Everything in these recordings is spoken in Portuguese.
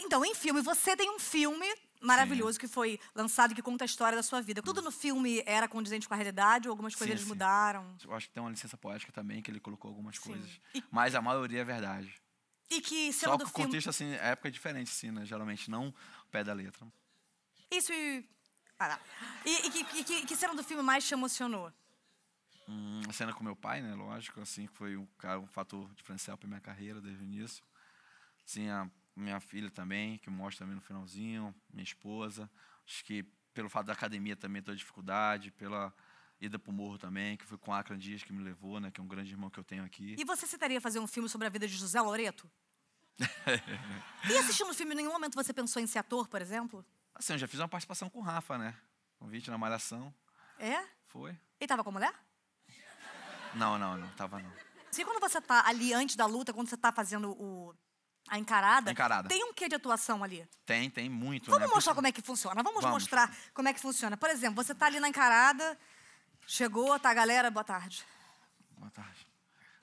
Então, em filme, você tem um filme maravilhoso sim. que foi lançado e que conta a história da sua vida. Tudo no filme era condizente com a realidade ou algumas coisas sim, sim. mudaram? Eu acho que tem uma licença poética também, que ele colocou algumas coisas. E... Mas a maioria é verdade. E que, Só que o filme... contexto, assim, é época diferente, sim, né? Geralmente, não o pé da letra. Isso e... Ah, e, e, que, e que, que cena do filme mais te emocionou? Hum, a cena com meu pai, né? Lógico, assim, foi um, cara, um fator diferencial para minha carreira desde o início. Assim, a minha filha também, que mostra também no finalzinho, minha esposa. Acho que pelo fato da academia também toda dificuldade, pela ida para o morro também, que foi com Acran Dias que me levou, né, que é um grande irmão que eu tenho aqui. E você citaria fazer um filme sobre a vida de José Loreto? e assistindo o filme, em nenhum momento você pensou em ser ator, por exemplo? Assim, eu já fiz uma participação com o Rafa, né? Convite na Malhação. É? Foi. e estava com a mulher? Não, não, não, tava não. Se quando você está ali antes da luta, quando você está fazendo o a encarada, a encarada, tem um quê de atuação ali? Tem, tem muito. Vamos né? mostrar Porque... como é que funciona. Vamos, Vamos, mostrar como é que funciona. Por exemplo, você tá ali na encarada, chegou, tá a galera, boa tarde. Boa tarde.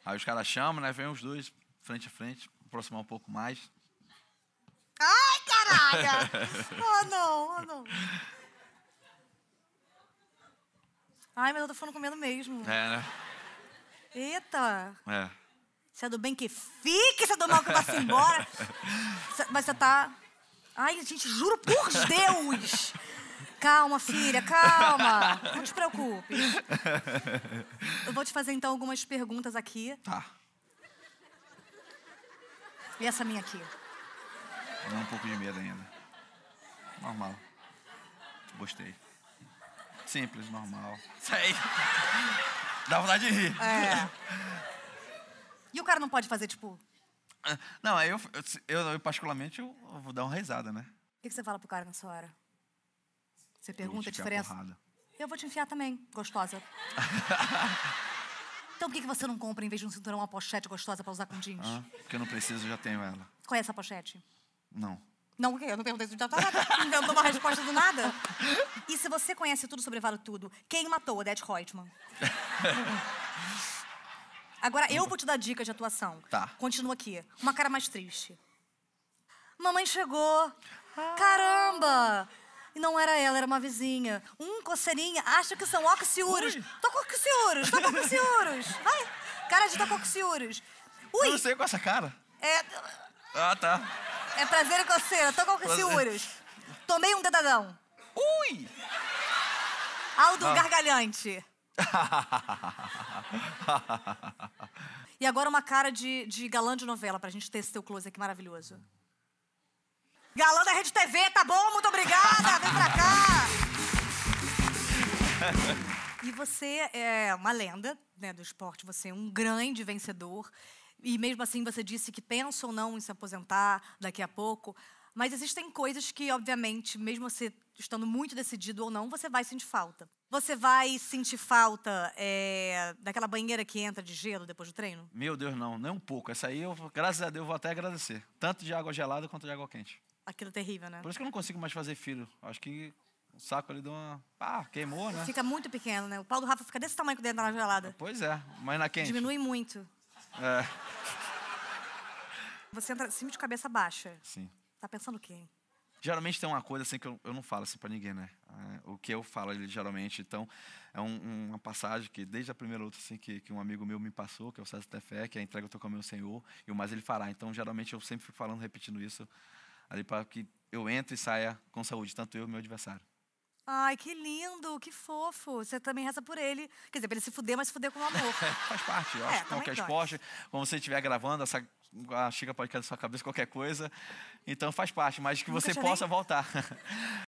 Aí os caras chamam, né? Vem os dois frente a frente, aproximar um pouco mais. Ai, caralho! oh, não, oh, não. Ai, mas eu tô falando comendo mesmo. É, né? Eita! É. Se é do bem que fique, se é do mal que vá-se embora. Mas você tá. Ai, gente, juro por Deus! Calma, filha, calma. Não te preocupe. Eu vou te fazer então algumas perguntas aqui. Tá. E essa minha aqui? Dá um pouco de medo ainda. Normal. Gostei. Simples, normal. Sei. Dá vontade de rir. É. E o cara não pode fazer, tipo. Ah, não, aí eu, eu, eu, eu particularmente, eu vou dar uma risada, né? O que, que, você fala pro cara nessa hora? Você pergunta a diferença? Porrada. Eu vou te enfiar também, gostosa. então por que, que você não compra, em vez de um cinturão, uma pochete gostosa pra usar com jeans? Ah, porque eu não preciso, já tenho ela. Qual é essa pochete? Não. Não, o quê? Eu não perguntei isso de nada. Inventou uma resposta do nada? E se você conhece tudo sobre Vale Tudo, quem matou o Dead Reutemann? Agora eu vou te dar dica de atuação. Tá. Continua aqui. Uma cara mais triste. Mamãe chegou. Ah. Caramba! E não era ela, era uma vizinha. Um coceirinha, acha que são oxiuros? Tô com oxiuros, tô com oxiuros. Vai. Cara de tô tá com oxiúros. Ui. Eu não sei com é essa cara. É. Ah, tá. É prazer em coceira, tô com oxiuros. Tomei um dedadão. Ui! Aldo ah. gargalhante e agora uma cara de, de galã de novela pra gente ter esse teu close aqui maravilhoso. Galã da Rede TV, tá bom? Muito obrigada! Vem pra cá! E você é uma lenda né, do esporte, você é um grande vencedor. E mesmo assim você disse que pensa ou não em se aposentar daqui a pouco. Mas existem coisas que, obviamente, mesmo você estando muito decidido ou não, você vai sentir falta. Você vai sentir falta é, daquela banheira que entra de gelo depois do treino? Meu Deus, não, nem um pouco. Essa aí, eu, graças a Deus, vou até agradecer. Tanto de água gelada quanto de água quente. Aquilo é terrível, né? Por isso que eu não consigo mais fazer filho. Acho que o saco ali deu uma. Ah, queimou, né? Fica muito pequeno, né? O pau do Rafa fica desse tamanho dentro da gelada. Pois é, mas na quente. Diminui muito. É. Você entra cima de cabeça baixa. Sim. Tá pensando o quê? Geralmente tem uma coisa assim que eu, eu não falo assim para ninguém, né? É, o que eu falo ele, geralmente, então, é um, uma passagem que desde a primeira luta assim, que, que um amigo meu me passou, que é o César Tefé, que é entrega tô teu caminho ao Senhor e o mais ele fará. Então, geralmente eu sempre fico falando, repetindo isso ali para que eu entre e saia com saúde, tanto eu e meu adversário. Ai, que lindo, que fofo. Você também reza por ele. Quer dizer, pra ele se fuder, mas se fuder com amor. Faz parte, eu é, acho é, que qualquer esporte, quando você estiver gravando essa a xícara pode cair na sua cabeça, qualquer coisa. Então faz parte, mas que Nunca você chorei. possa voltar.